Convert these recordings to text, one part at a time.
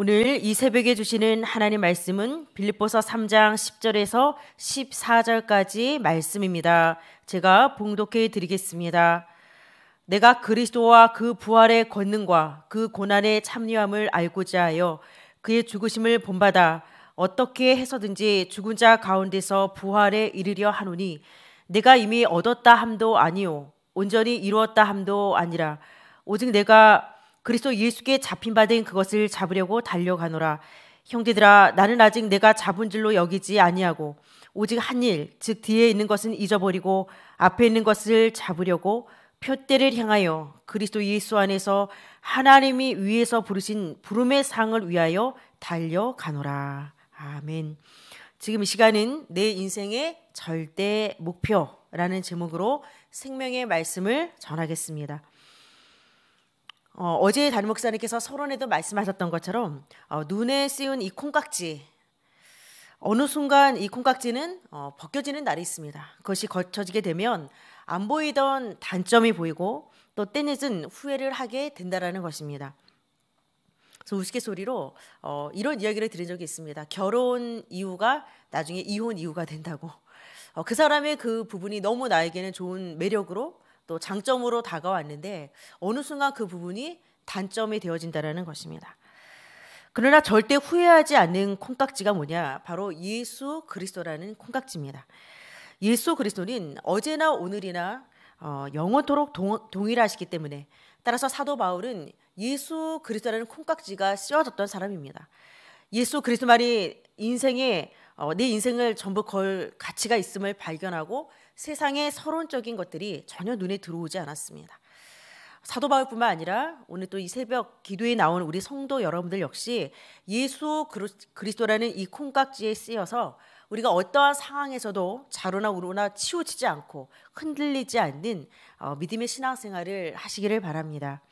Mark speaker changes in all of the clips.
Speaker 1: 오늘 이 새벽에 주시는 하나님 말씀은 빌립보서 3장 10절에서 14절까지 말씀입니다. 제가 봉독해 드리겠습니다. 내가 그리스도와 그 부활의 권능과 그 고난의 참여함을 알고자 하여 그의 죽으심을 본받아 어떻게 해서든지 죽은 자 가운데서 부활에 이르려 하노니 내가 이미 얻었다 함도 아니요 온전히 이루었다 함도 아니라 오직 내가 그리스도 예수께 잡힌 바 된 그것을 잡으려고 달려가노라. 형제들아 나는 아직 내가 잡은 줄로 여기지 아니하고 오직 한일즉 뒤에 있는 것은 잊어버리고 앞에 있는 것을 잡으려고 표대를 향하여 그리스도 예수 안에서 하나님이 위에서 부르신 부름의 상을 위하여 달려가노라. 아멘. 지금 이 시간은 내 인생의 절대 목표라는 제목으로 생명의 말씀을 전하겠습니다. 어, 제 담임 목사님께서 서론에도 말씀하셨던 것처럼 어, 눈에 씌운 이 콩깍지 어느 순간 이 콩깍지는 어, 벗겨지는 날이 있습니다. 그것이 거쳐지게 되면 안 보이던 단점이 보이고 또 때늦은 후회를 하게 된다라는 것입니다. 그래서 우스갯소리로 어, 이런 이야기를 들은 적이 있습니다. 결혼 이유가 나중에 이혼 이유가 된다고. 어, 그 사람의 그 부분이 너무 나에게는 좋은 매력으로 또 장점으로 다가왔는데 어느 순간 그 부분이 단점이 되어진다라는 것입니다. 그러나 절대 후회하지 않는 콩깍지가 뭐냐? 바로 예수 그리스도라는 콩깍지입니다. 예수 그리스도는 어제나 오늘이나 어, 영원토록 동, 일하시기 때문에 따라서 사도 바울은 예수 그리스도라는 콩깍지가 씌워졌던 사람입니다. 예수 그리스도만이 인생에 어, 내 인생을 전부 걸 가치가 있음을 발견하고 세상의 서론적인 것들이 전혀 눈에 들어오지 않았습니다. 사도 바울뿐만 아니라 오늘 또 이 새벽 기도에 나온 우리 성도 여러분들 역시 예수 그리스도라는 이 콩깍지에 쓰여서 우리가 어떠한 상황에서도 자로나 우로나 치우치지 않고 흔들리지 않는 어, 믿음의 신앙생활을 하시기를 바랍니다.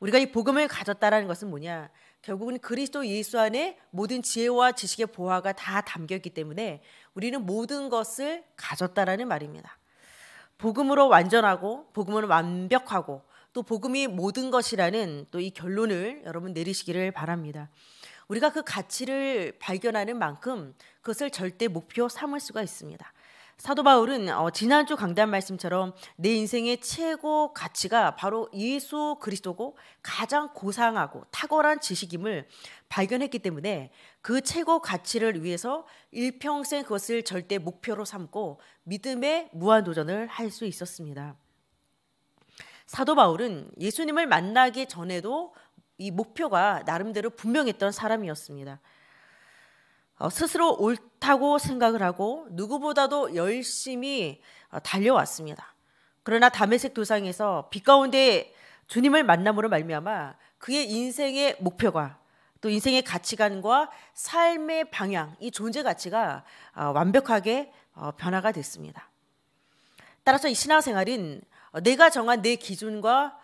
Speaker 1: 우리가 이 복음을 가졌다라는 것은 뭐냐? 결국은 그리스도 예수 안에 모든 지혜와 지식의 보화가 다 담겨 있기 때문에 우리는 모든 것을 가졌다라는 말입니다. 복음으로 완전하고 복음으로 완벽하고 또 복음이 모든 것이라는 또 이 결론을 여러분 내리시기를 바랍니다. 우리가 그 가치를 발견하는 만큼 그것을 절대 목표 삼을 수가 있습니다. 사도 바울은 어, 지난주 강단 말씀처럼 내 인생의 최고 가치가 바로 예수 그리스도고 가장 고상하고 탁월한 지식임을 발견했기 때문에 그 최고 가치를 위해서 일평생 그것을 절대 목표로 삼고 믿음의 무한 도전을 할 수 있었습니다. 사도 바울은 예수님을 만나기 전에도 이 목표가 나름대로 분명했던 사람이었습니다. 어, 스스로 옳다고 생각을 하고 누구보다도 열심히 어, 달려왔습니다. 그러나 다메섹 도상에서 빛 가운데 주님을 만남으로 말미암아 그의 인생의 목표가 또 인생의 가치관과 삶의 방향, 이 존재 가치가 어, 완벽하게 변화가 됐습니다. 따라서 이 신앙생활은 내가 정한 내 기준과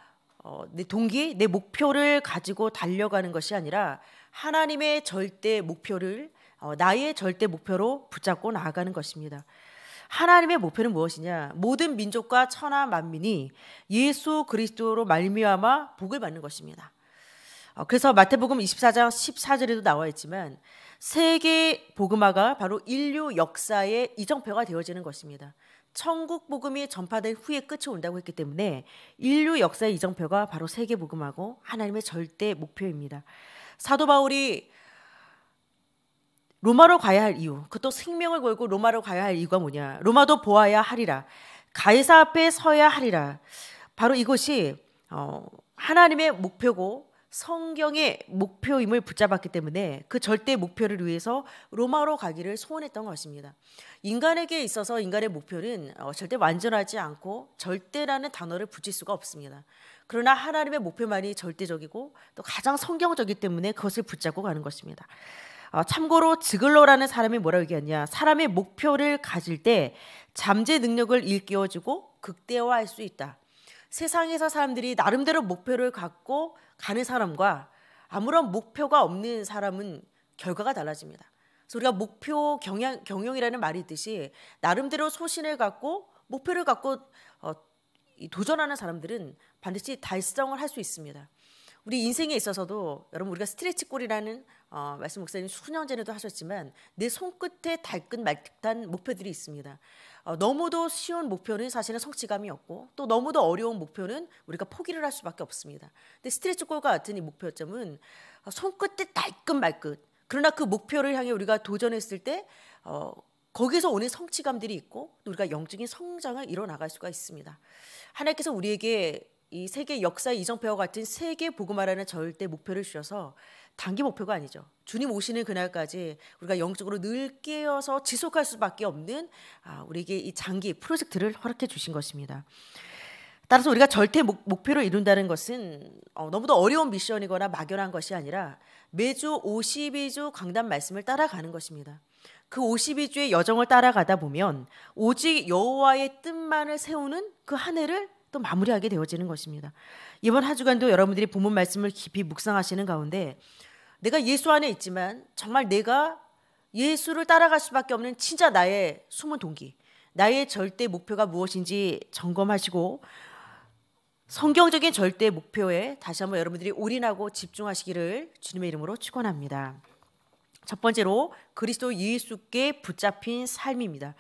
Speaker 1: 내 동기, 내 목표를 가지고 달려가는 것이 아니라 하나님의 절대 목표를 어, 나의 절대 목표로 붙잡고 나아가는 것입니다. 하나님의 목표는 무엇이냐? 모든 민족과 천하 만민이 예수 그리스도로 말미암아 복을 받는 것입니다. 어, 그래서 마태복음 24장 14절에도 나와 있지만 세계 복음화가 바로 인류 역사의 이정표가 되어지는 것입니다. 천국 복음이 전파된 후에 끝이 온다고 했기 때문에 인류 역사의 이정표가 바로 세계 복음하고 하나님의 절대 목표입니다. 사도 바울이 로마로 가야 할 이유, 그것도 생명을 걸고 로마로 가야 할 이유가 뭐냐? 로마도 보아야 하리라. 가이사 앞에 서야 하리라. 바로 이것이 어, 하나님의 목표고 성경의 목표임을 붙잡았기 때문에 그 절대 목표를 위해서 로마로 가기를 소원했던 것입니다. 인간에게 있어서 인간의 목표는 어, 절대 완전하지 않고 절대라는 단어를 붙일 수가 없습니다. 그러나 하나님의 목표만이 절대적이고 또 가장 성경적이기 때문에 그것을 붙잡고 가는 것입니다. 어, 참고로 지글로라는 사람이 뭐라고 얘기했냐. 사람의 목표를 가질 때 잠재 능력을 일깨워주고 극대화할 수 있다. 세상에서 사람들이 나름대로 목표를 갖고 가는 사람과 아무런 목표가 없는 사람은 결과가 달라집니다. 그래서 우리가 목표 경영, 경영이라는 말이 있듯이 나름대로 소신을 갖고 목표를 갖고 어, 도전하는 사람들은 반드시 달성을 할 수 있습니다. 우리 인생에 있어서도 여러분 우리가 스트레치 골이라는 어, 말씀 목사님 수년 전에도 하셨지만 내 손끝에 달은 말듯한 목표들이 있습니다. 어, 너무도 쉬운 목표는 사실은 성취감이 없고 또 너무도 어려운 목표는 우리가 포기를 할 수밖에 없습니다. 근데 스트레치 골과 같은 이 목표점은 어, 손끝에 달은 말끝 그러나 그 목표를 향해 우리가 도전했을 때 어, 거기서 오는 성취감들이 있고 또 우리가 영적인 성장을 이뤄나갈 수가 있습니다. 하나님께서 우리에게 이 세계 역사 이정표와 같은 세계 복음화라는 절대 목표를 주셔서 단기 목표가 아니죠. 주님 오시는 그날까지 우리가 영적으로 늘 깨어서 지속할 수밖에 없는 아, 우리에게 이 장기 프로젝트를 허락해 주신 것입니다. 따라서 우리가 절대 목, 표를 이룬다는 것은 어, 너무도 어려운 미션이거나 막연한 것이 아니라 매주 52주 강단 말씀을 따라가는 것입니다. 그 52주의 여정을 따라가다 보면 오직 여호와의 뜻만을 세우는 그 한 해를 또 마무리하게 되어지는 것입니다. 이번 한 주간도 여러분들이 본문 말씀을 깊이 묵상하시는 가운데 내가 예수 안에 있지만 정말 내가 예수를 따라갈 수밖에 없는 진짜 나의 숨은 동기, 나의 절대 목표가 무엇인지 점검하시고 성경적인 절대 목표에 다시 한번 여러분들이 올인하고 집중하시기를 주님의 이름으로 축원합니다. 첫 번째로 그리스도 예수께 붙잡힌 삶입니다.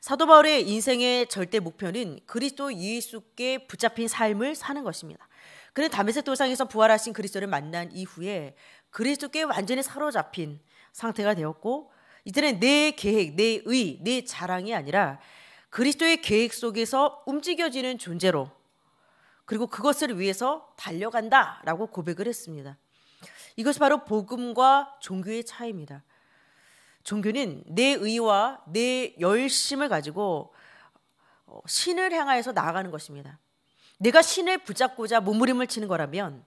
Speaker 1: 사도 바울의 인생의 절대 목표는 그리스도 예수께 붙잡힌 삶을 사는 것입니다. 그는 담메섹 도상에서 부활하신 그리스도를 만난 이후에 그리스도께 완전히 사로잡힌 상태가 되었고 이제는 내 계획, 내 의, 내 자랑이 아니라 그리스도의 계획 속에서 움직여지는 존재로 그리고 그것을 위해서 달려간다라고 고백을 했습니다. 이것이 바로 복음과 종교의 차이입니다. 종교는 내 의와 내 열심을 가지고 어, 신을 향하여서 나아가는 것입니다. 내가 신을 붙잡고자 몸부림을 치는 거라면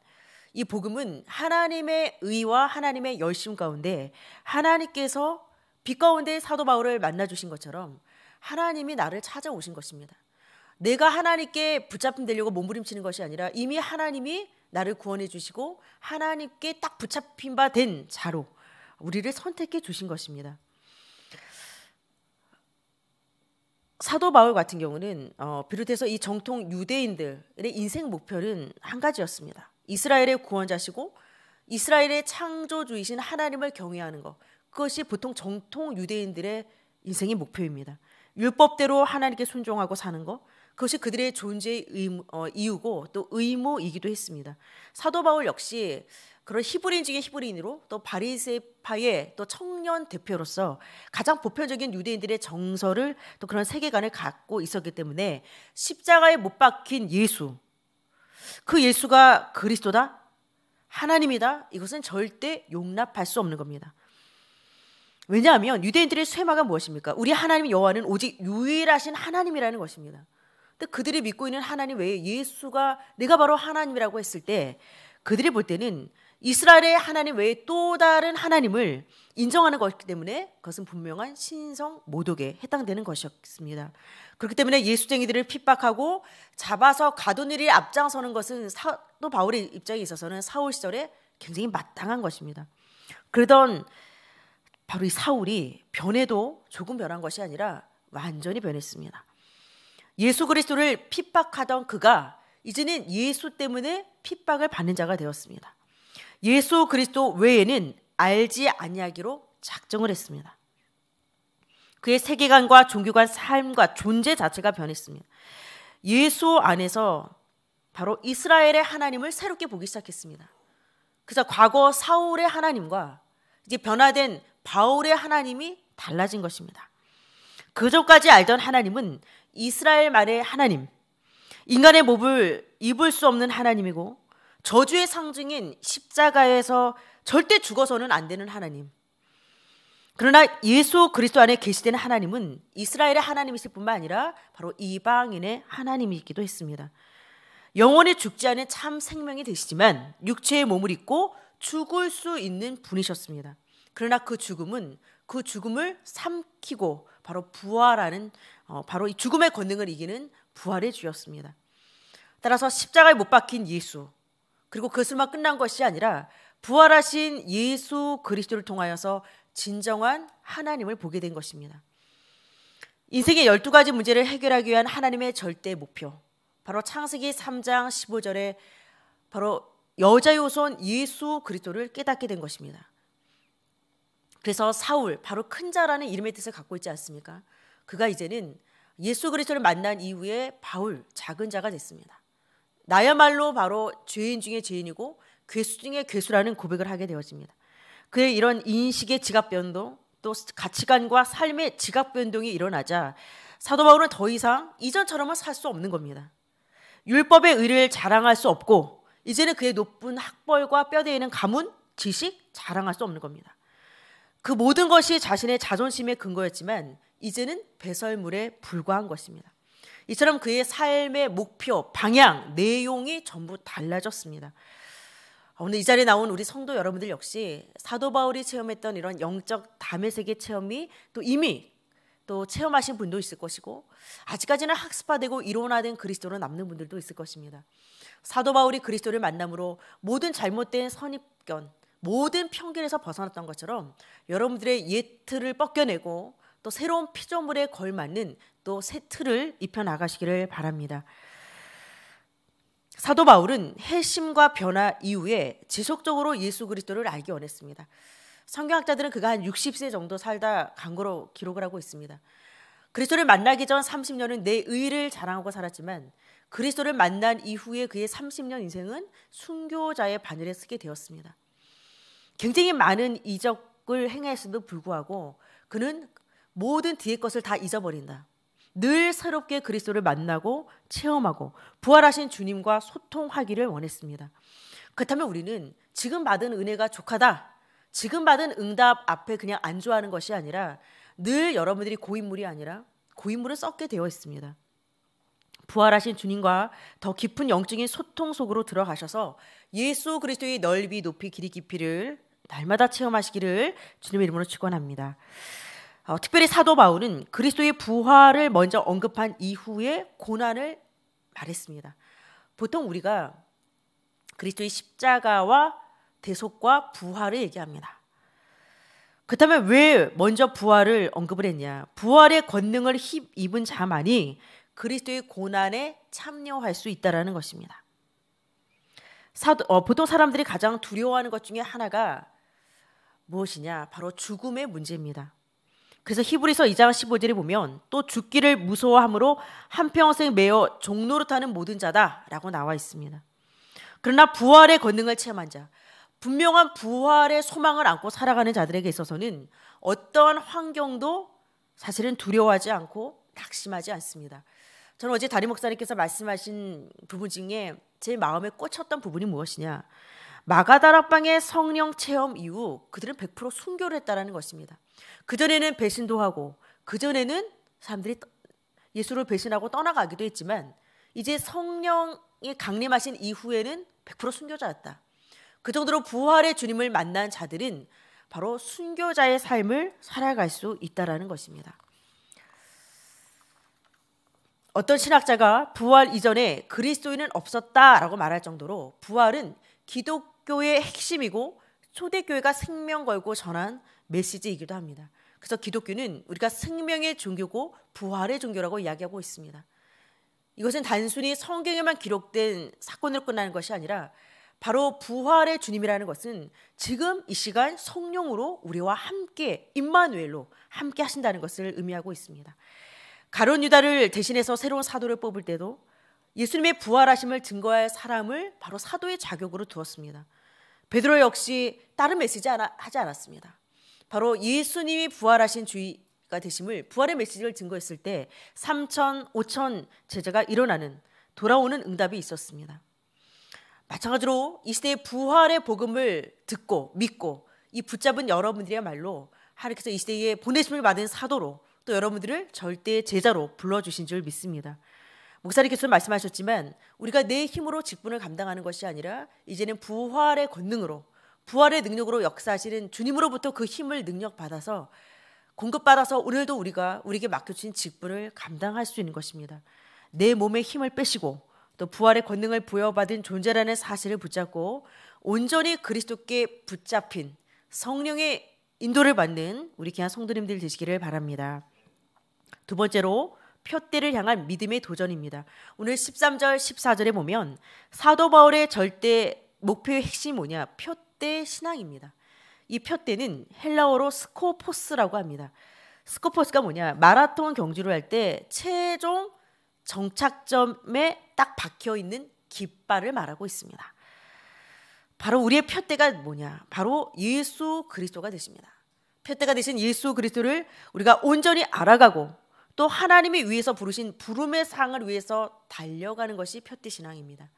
Speaker 1: 이 복음은 하나님의 의와 하나님의 열심 가운데 하나님께서 빛 가운데 사도 바울을 만나 주신 것처럼 하나님이 나를 찾아오신 것입니다. 내가 하나님께 붙잡힘 되려고 몸부림치는 것이 아니라 이미 하나님이 나를 구원해 주시고 하나님께 딱 붙잡힌 바 된 자로 우리를 선택해 주신 것입니다. 사도 바울 같은 경우는 어, 비롯해서 이 정통 유대인들의 인생 목표는 한 가지였습니다. 이스라엘의 구원자시고 이스라엘의 창조주이신 하나님을 경외하는 것 그것이 보통 정통 유대인들의 인생의 목표입니다. 율법대로 하나님께 순종하고 사는 것 그것이 그들의 존재의 의무, 어, 이유고 또 의무이기도 했습니다. 사도 바울 역시 그런 히브리인 중에 히브리인으로 또 바리새파의 또 청년 대표로서 가장 보편적인 유대인들의 정서를 또 그런 세계관을 갖고 있었기 때문에 십자가에 못 박힌 예수 그 예수가 그리스도다? 하나님이다? 이것은 절대 용납할 수 없는 겁니다. 왜냐하면 유대인들의 쇠마가 무엇입니까? 우리 하나님 여호와는 오직 유일하신 하나님이라는 것입니다. 근데 그들이 믿고 있는 하나님 외에 예수가 내가 바로 하나님이라고 했을 때 그들이 볼 때는 이스라엘의 하나님 외에 또 다른 하나님을 인정하는 것이기 때문에 그것은 분명한 신성 모독에 해당되는 것이었습니다. 그렇기 때문에 예수쟁이들을 핍박하고 잡아서 가두는 이 앞장서는 것은 사도 바울의 입장에 있어서는 사울 시절에 굉장히 마땅한 것입니다. 그러던 바로 이 사울이 변해도 조금 변한 것이 아니라 완전히 변했습니다. 예수 그리스도를 핍박하던 그가 이제는 예수 때문에 핍박을 받는 자가 되었습니다. 예수 그리스도 외에는 알지 아니하기로 작정을 했습니다. 그의 세계관과 종교관 삶과 존재 자체가 변했습니다. 예수 안에서 바로 이스라엘의 하나님을 새롭게 보기 시작했습니다. 그래서 과거 사울의 하나님과 이제 변화된 바울의 하나님이 달라진 것입니다. 그 전까지 알던 하나님은 이스라엘만의 하나님, 인간의 몸을 입을 수 없는 하나님이고 저주의 상징인 십자가에서 절대 죽어서는 안 되는 하나님. 그러나 예수 그리스도 안에 계시되 하나님은 이스라엘의 하나님이실 뿐만 아니라 바로 이방인의 하나님이기도 했습니다. 영원히 죽지 않은 참 생명이 되시지만 육체의 몸을 입고 죽을 수 있는 분이셨습니다. 그러나 그 죽음은 그 죽음을 삼키고 바로 부활하는 어, 바로 이 죽음의 권능을 이기는 부활의 주였습니다. 따라서 십자가에 못 박힌 예수 그리고 그것만 끝난 것이 아니라 부활하신 예수 그리스도를 통하여서 진정한 하나님을 보게 된 것입니다. 인생의 12가지 문제를 해결하기 위한 하나님의 절대 목표. 바로 창세기 3장 15절에 바로 여자의 손 예수 그리스도를 깨닫게 된 것입니다. 그래서 사울 바로 큰 자라는 이름의 뜻을 갖고 있지 않습니까? 그가 이제는 예수 그리스도를 만난 이후에 바울 작은 자가 됐습니다. 나야말로 바로 죄인 중에 죄인이고 괴수 중에 괴수라는 고백을 하게 되어집니다. 그의 이런 인식의 지각 변동 또 가치관과 삶의 지각 변동이 일어나자 사도 바울은 더 이상 이전처럼은 살수 없는 겁니다. 율법의 의를 자랑할 수 없고 이제는 그의 높은 학벌과 뼈대에는 있 가문, 지식 자랑할 수 없는 겁니다. 그 모든 것이 자신의 자존심의 근거였지만 이제는 배설물에 불과한 것입니다. 이처럼 그의 삶의 목표, 방향, 내용이 전부 달라졌습니다. 아, 오늘 이 자리에 나온 우리 성도 여러분들 역시 사도 바울이 체험했던 이런 영적 담의 세계 체험이 또 이미 또 체험하신 분도 있을 것이고 아직까지는 학습화되고 이론화된 그리스도로 남는 분들도 있을 것입니다. 사도 바울이 그리스도를 만남으로 모든 잘못된 선입견, 모든 편견에서 벗어났던 것처럼 여러분들의 예틀을 벗겨내고 또 새로운 피조물에 걸맞는 또 새 틀을 입혀 나가시기를 바랍니다. 사도 바울은 해심과 변화 이후에 지속적으로 예수 그리스도를 알기 원했습니다. 성경학자들은 그가 한 60세 정도 살다 간 거로 기록을 하고 있습니다. 그리스도를 만나기 전 30년은 내 의를 자랑하고 살았지만 그리스도를 만난 이후에 그의 30년 인생은 순교자의 바늘에 쓰게 되었습니다. 굉장히 많은 이적을 행했음에도 불구하고 그는 모든 뒤의 것을 다 잊어버린다. 늘 새롭게 그리스도를 만나고 체험하고 부활하신 주님과 소통하기를 원했습니다. 그렇다면 우리는 지금 받은 은혜가 족하다. 지금 받은 응답 앞에 그냥 안주하는 것이 아니라 늘 여러분들이 고인물이 아니라 고인물을 썩게 되어 있습니다. 부활하신 주님과 더 깊은 영적인 소통 속으로 들어가셔서 예수 그리스도의 넓이 높이 길이 깊이를 날마다 체험하시기를 주님의 이름으로 축원합니다. 어, 특별히 사도 바울은 그리스도의 부활을 먼저 언급한 이후에 고난을 말했습니다. 보통 우리가 그리스도의 십자가와 대속과 부활을 얘기합니다. 그렇다면 왜 먼저 부활을 언급을 했냐? 부활의 권능을 힘입은 자만이 그리스도의 고난에 참여할 수 있다라는 것입니다. 사도, 어, 보통 사람들이 가장 두려워하는 것 중에 하나가 무엇이냐? 바로 죽음의 문제입니다. 그래서 히브리서 2장 15절에 보면 또 죽기를 무서워함으로 한평생 매어 종노릇하는 모든 자다라고 나와 있습니다. 그러나 부활의 권능을 체험한 자, 분명한 부활의 소망을 안고 살아가는 자들에게 있어서는 어떠한 환경도 사실은 두려워하지 않고 낙심하지 않습니다. 저는 어제 다리 목사님께서 말씀하신 부분 중에 제 마음에 꽂혔던 부분이 무엇이냐? 마가다락방의 성령 체험 이후 그들은 100% 순교를 했다라는 것입니다. 그전에는 배신도 하고 그전에는 사람들이 예수를 배신하고 떠나가기도 했지만 이제 성령이 강림하신 이후에는 100% 순교자였다. 그 정도로 부활의 주님을 만난 자들은 바로 순교자의 삶을 살아갈 수 있다라는 것입니다. 어떤 신학자가 부활 이전에 그리스도인은 없었다라고 말할 정도로 부활은 기독 기독교의 핵심이고 초대교회가 생명 걸고 전한 메시지이기도 합니다. 그래서 기독교는 우리가 생명의 종교고 부활의 종교라고 이야기하고 있습니다. 이것은 단순히 성경에만 기록된 사건으로 끝나는 것이 아니라 바로 부활의 주님이라는 것은 지금 이 시간 성령으로 우리와 함께 임마누엘로 함께 하신다는 것을 의미하고 있습니다. 가론 유다를 대신해서 새로운 사도를 뽑을 때도 예수님의 부활하심을 증거할 사람을 바로 사도의 자격으로 두었습니다. 베드로 역시 다른 메시지 하지 않았습니다. 바로 예수님이 부활하신 주의가 되심을 부활의 메시지를 증거했을 때 3천, 5천 제자가 일어나는 돌아오는 응답이 있었습니다. 마찬가지로 이 시대의 부활의 복음을 듣고 믿고 이 붙잡은 여러분들이야말로 하나님께서 이 시대에 보내심을 받은 사도로 또 여러분들을 절대 제자로 불러주신 줄 믿습니다. 목사님께서 말씀하셨지만 우리가 내 힘으로 직분을 감당하는 것이 아니라 이제는 부활의 권능으로 부활의 능력으로 역사하시는 주님으로부터 그 힘을 능력 받아서 공급받아서 오늘도 우리가 우리에게 맡겨진 직분을 감당할 수 있는 것입니다. 내 몸에 힘을 빼시고 또 부활의 권능을 부여받은 존재라는 사실을 붙잡고 온전히 그리스도께 붙잡힌 성령의 인도를 받는 우리 귀한 성도님들 되시기를 바랍니다. 두 번째로 표대를 향한 믿음의 도전입니다. 오늘 13절 14절에 보면 사도 바울의 절대 목표의 핵심이 뭐냐? 표대 신앙입니다. 이 표대는 헬라어로 스코포스라고 합니다. 스코포스가 뭐냐? 마라톤 경주를 할 때 최종 정착점에 딱 박혀 있는 깃발을 말하고 있습니다. 바로 우리의 표대가 뭐냐? 바로 예수 그리스도가 되십니다. 표대가 되신 예수 그리스도를 우리가 온전히 알아가고 또 하나님이 위에서 부르신 부름의 상을 위해서 달려가는 것이 표띠 신앙입니다.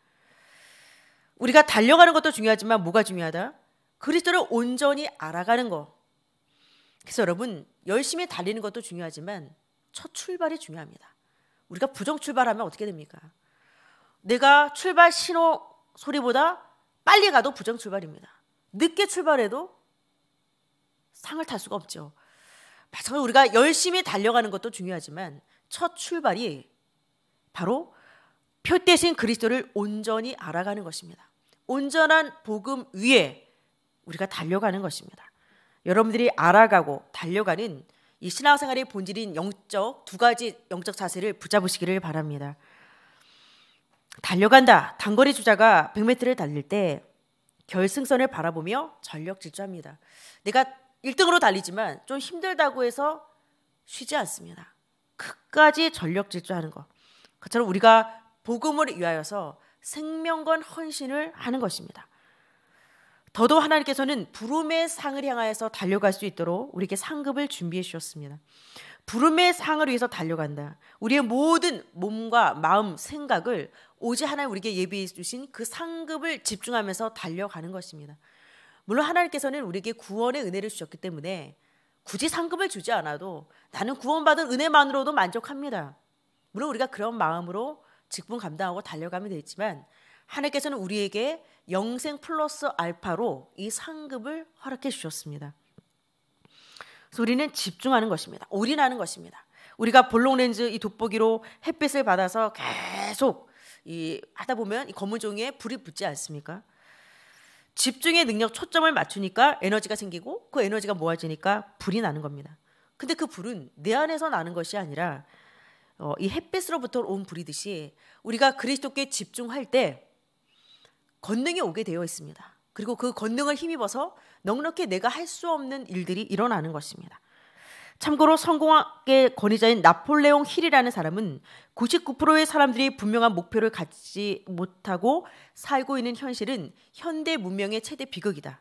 Speaker 1: 우리가 달려가는 것도 중요하지만 뭐가 중요하다? 그리스도를 온전히 알아가는 거. 그래서 여러분 열심히 달리는 것도 중요하지만 첫 출발이 중요합니다. 우리가 부정 출발하면 어떻게 됩니까? 내가 출발 신호 소리보다 빨리 가도 부정 출발입니다. 늦게 출발해도 상을 탈 수가 없죠. 마찬가지로 우리가 열심히 달려가는 것도 중요하지만 첫 출발이 바로 표 대신 그리스도를 온전히 알아가는 것입니다. 온전한 복음 위에 우리가 달려가는 것입니다. 여러분들이 알아가고 달려가는 이 신앙생활의 본질인 영적 두 가지 영적 자세를 붙잡으시기를 바랍니다. 달려간다. 단거리 주자가 100m를 달릴 때 결승선을 바라보며 전력 질주합니다. 내가 1등으로 달리지만 좀 힘들다고 해서 쉬지 않습니다. 끝까지 전력 질주하는 것. 그처럼 우리가 복음을 위하여서 생명건 헌신을 하는 것입니다. 더더 하나님께서는 부름의 상을 향하여서 달려갈 수 있도록 우리에게 상급을 준비해 주셨습니다. 부름의 상을 위해서 달려간다. 우리의 모든 몸과 마음, 생각을 오직 하나님 우리에게 예비해 주신 그 상급을 집중하면서 달려가는 것입니다. 물론 하나님께서는 우리에게 구원의 은혜를 주셨기 때문에 굳이 상금을 주지 않아도 나는 구원받은 은혜만으로도 만족합니다. 물론 우리가 그런 마음으로 직분 감당하고 달려가면 되겠지만 하나님께서는 우리에게 영생 플러스 알파로 이 상급을 허락해 주셨습니다. 그래서 우리는 집중하는 것입니다. 올인하는 것입니다. 우리가 볼록 렌즈 이 돋보기로 햇빛을 받아서 계속 이 하다 보면 이 검은 종이에 불이 붙지 않습니까? 집중의 능력 초점을 맞추니까 에너지가 생기고 그 에너지가 모아지니까 불이 나는 겁니다. 근데 그 불은 내 안에서 나는 것이 아니라 어, 이 햇빛으로부터 온 불이듯이 우리가 그리스도께 집중할 때 권능이 오게 되어 있습니다. 그리고 그 권능을 힘입어서 넉넉히 내가 할 수 없는 일들이 일어나는 것입니다. 참고로 성공학의 권위자인 나폴레옹 힐이라는 사람은 99%의 사람들이 분명한 목표를 갖지 못하고 살고 있는 현실은 현대 문명의 최대 비극이다.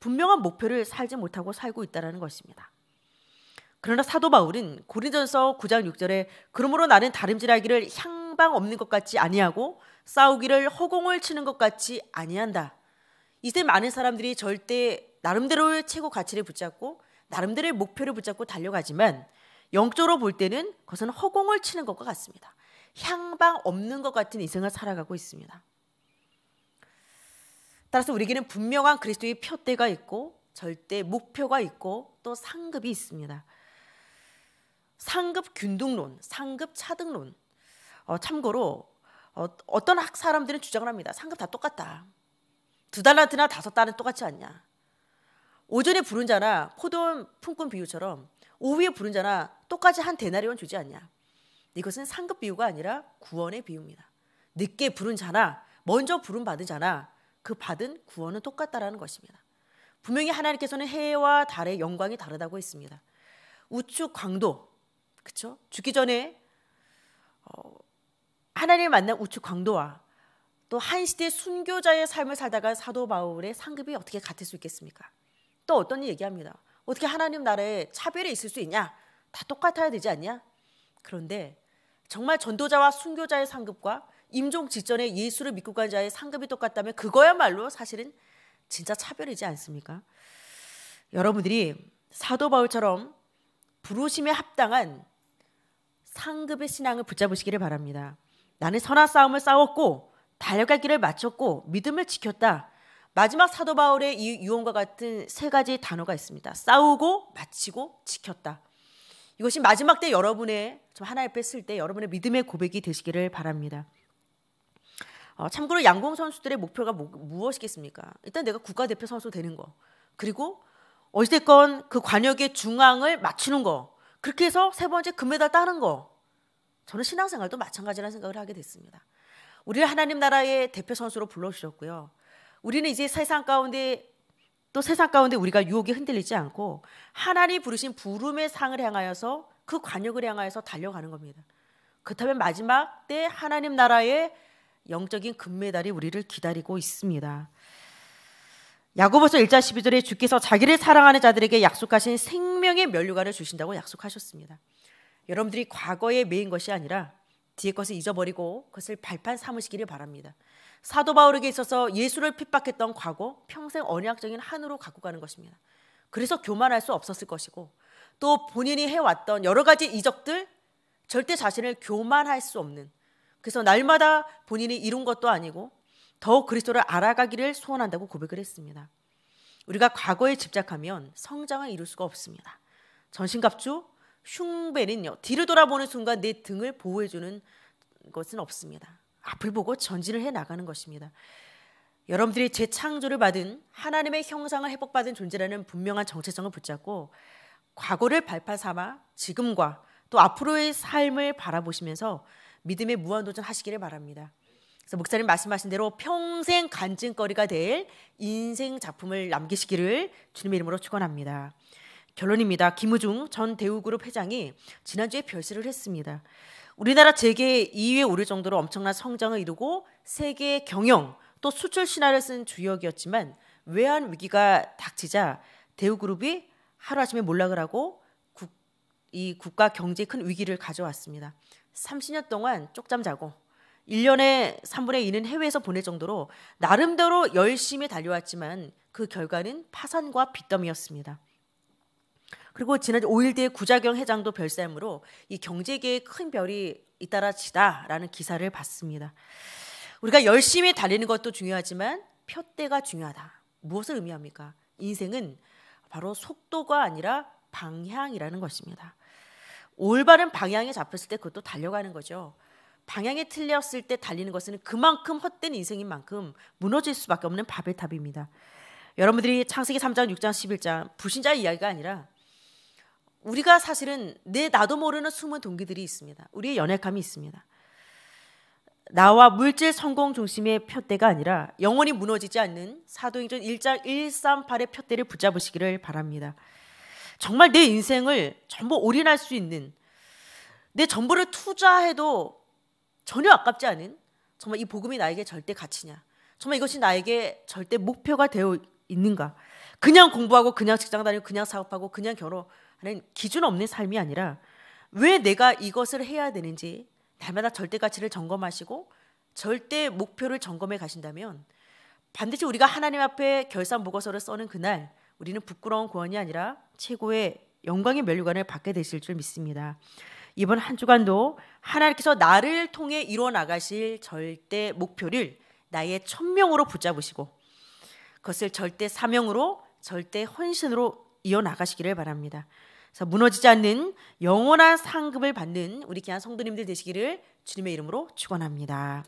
Speaker 1: 분명한 목표를 살지 못하고 살고 있다는 것입니다. 그러나 사도 바울은 고린전서 9장 6절에 그러므로 나는 다름질하기를 향방 없는 것 같이 아니하고 싸우기를 허공을 치는 것 같이 아니한다. 이제 많은 사람들이 절대 나름대로의 최고 가치를 붙잡고 나름대로의 목표를 붙잡고 달려가지만 영적으로 볼 때는 그것은 허공을 치는 것과 같습니다. 향방 없는 것 같은 인생을 살아가고 있습니다. 따라서 우리에게는 분명한 그리스도의 표대가 있고 절대 목표가 있고 또 상급이 있습니다. 상급 균등론, 상급 차등론. 어, 참고로 어, 떤 사람들은 주장을 합니다. 상급 다 똑같다. 두 달란트나 다섯 달은 똑같지 않냐. 오전에 부른 자나 포도원 품꾼 비유처럼 오후에 부른 자나 똑같이 한 대나리온 주지 않냐. 이것은 상급 비유가 아니라 구원의 비유입니다. 늦게 부른 자나 먼저 부름 받은 자나 그 받은 구원은 똑같다라는 것입니다. 분명히 하나님께서는 해와 달의 영광이 다르다고 했습니다. 우측 광도, 그쵸? 죽기 전에 어, 하나님을 만난 우측 광도와 또 한 시대 순교자의 삶을 살다가 사도 바울의 상급이 어떻게 같을 수 있겠습니까? 또 어떤 이 얘기합니다. 어떻게 하나님 나라에 차별이 있을 수 있냐? 다 똑같아야 되지 않냐? 그런데 정말 전도자와 순교자의 상급과 임종 직전에 예수를 믿고 간 자의 상급이 똑같다면 그거야말로 사실은 진짜 차별이지 않습니까? 여러분들이 사도 바울처럼 부르심에 합당한 상급의 신앙을 붙잡으시기를 바랍니다. 나는 선한 싸움을 싸웠고 달려갈 길을 마쳤고 믿음을 지켰다. 마지막 사도 바울의 이 유언과 같은 세 가지 단어가 있습니다. 싸우고 마치고 지켰다. 이것이 마지막 때 여러분의 좀 하나 앞에 쓸때 여러분의 믿음의 고백이 되시기를 바랍니다. 어, 참고로 양궁 선수들의 목표가 뭐, 무엇이겠습니까? 일단 내가 국가대표 선수 되는 거. 그리고 어찌됐건 그 관역의 중앙을 맞추는 거. 그렇게 해서 세 번째 금메달 따는 거. 저는 신앙생활도 마찬가지라는 생각을 하게 됐습니다. 우리를 하나님 나라의 대표 선수로 불러주셨고요. 우리는 이제 세상 가운데 또 세상 가운데 우리가 유혹이 흔들리지 않고 하나님 부르신 부름의 상을 향하여서 그 관역을 향하여서 달려가는 겁니다. 그렇다면 마지막 때 하나님 나라의 영적인 금메달이 우리를 기다리고 있습니다. 야고보서 1장 12절에 주께서 자기를 사랑하는 자들에게 약속하신 생명의 면류관을 주신다고 약속하셨습니다. 여러분들이 과거에 매인 것이 아니라 뒤에 것을 잊어버리고 그것을 발판 삼으시기를 바랍니다. 사도 바울에게 있어서 예수를 핍박했던 과거, 평생 언약적인 한으로 갖고 가는 것입니다. 그래서 교만할 수 없었을 것이고 또 본인이 해왔던 여러 가지 이적들 절대 자신을 교만할 수 없는 그래서 날마다 본인이 이룬 것도 아니고 더욱 그리스도를 알아가기를 소원한다고 고백을 했습니다. 우리가 과거에 집착하면 성장을 이룰 수가 없습니다. 전신갑주 흉배는요 뒤를 돌아보는 순간 내 등을 보호해주는 것은 없습니다. 앞을 보고 전진을 해 나가는 것입니다. 여러분들이 재창조를 받은 하나님의 형상을 회복받은 존재라는 분명한 정체성을 붙잡고 과거를 발판 삼아 지금과 또 앞으로의 삶을 바라보시면서 믿음의 무한도전 하시기를 바랍니다. 그래서 목사님 말씀하신 대로 평생 간증거리가 될 인생 작품을 남기시기를 주님의 이름으로 축원합니다. 결론입니다. 김우중 전 대우그룹 회장이 지난주에 별세를 했습니다. 우리나라 재계 2위에 오를 정도로 엄청난 성장을 이루고 세계 경영 또 수출 신화를 쓴 주역이었지만 외환 위기가 닥치자 대우그룹이 하루아침에 몰락을 하고 국, 이 국가 경제에 큰 위기를 가져왔습니다. 30년 동안 쪽잠 자고 1년에 3분의 2는 해외에서 보낼 정도로 나름대로 열심히 달려왔지만 그 결과는 파산과 빚더미였습니다. 그리고 지난 5일대 구자경 회장도 별세함으로 이 경제계에 큰 별이 잇따라지다라는 기사를 봤습니다. 우리가 열심히 달리는 것도 중요하지만 표대가 중요하다. 무엇을 의미합니까? 인생은 바로 속도가 아니라 방향이라는 것입니다. 올바른 방향에 잡혔을 때 그것도 달려가는 거죠. 방향이 틀렸을 때 달리는 것은 그만큼 헛된 인생인 만큼 무너질 수밖에 없는 바벨탑입니다. 여러분들이 창세기 3장, 6장, 11장 불신자 의 이야기가 아니라 우리가 사실은 내 나도 모르는 숨은 동기들이 있습니다. 우리의 연약함이 있습니다. 나와 물질 성공 중심의 표대가 아니라 영원히 무너지지 않는 사도행전 1장 138의 표대를 붙잡으시기를 바랍니다. 정말 내 인생을 전부 올인할 수 있는 내 전부를 투자해도 전혀 아깝지 않은 정말 이 복음이 나에게 절대 가치냐? 정말 이것이 나에게 절대 목표가 되어 있는가? 그냥 공부하고 그냥 직장 다니고 그냥 사업하고 그냥 결혼 하는 기준 없는 삶이 아니라 왜 내가 이것을 해야 되는지 날마다 절대 가치를 점검하시고 절대 목표를 점검해 가신다면 반드시 우리가 하나님 앞에 결산 보고서를 써는 그날 우리는 부끄러운 구원이 아니라 최고의 영광의 면류관을 받게 되실 줄 믿습니다. 이번 한 주간도 하나님께서 나를 통해 이루어 나가실 절대 목표를 나의 천명으로 붙잡으시고 그것을 절대 사명으로 절대 헌신으로 이어나가시기를 바랍니다. 그래서 무너지지 않는 영원한 상급을 받는 우리 귀한 성도님들 되시기를 주님의 이름으로 축원합니다.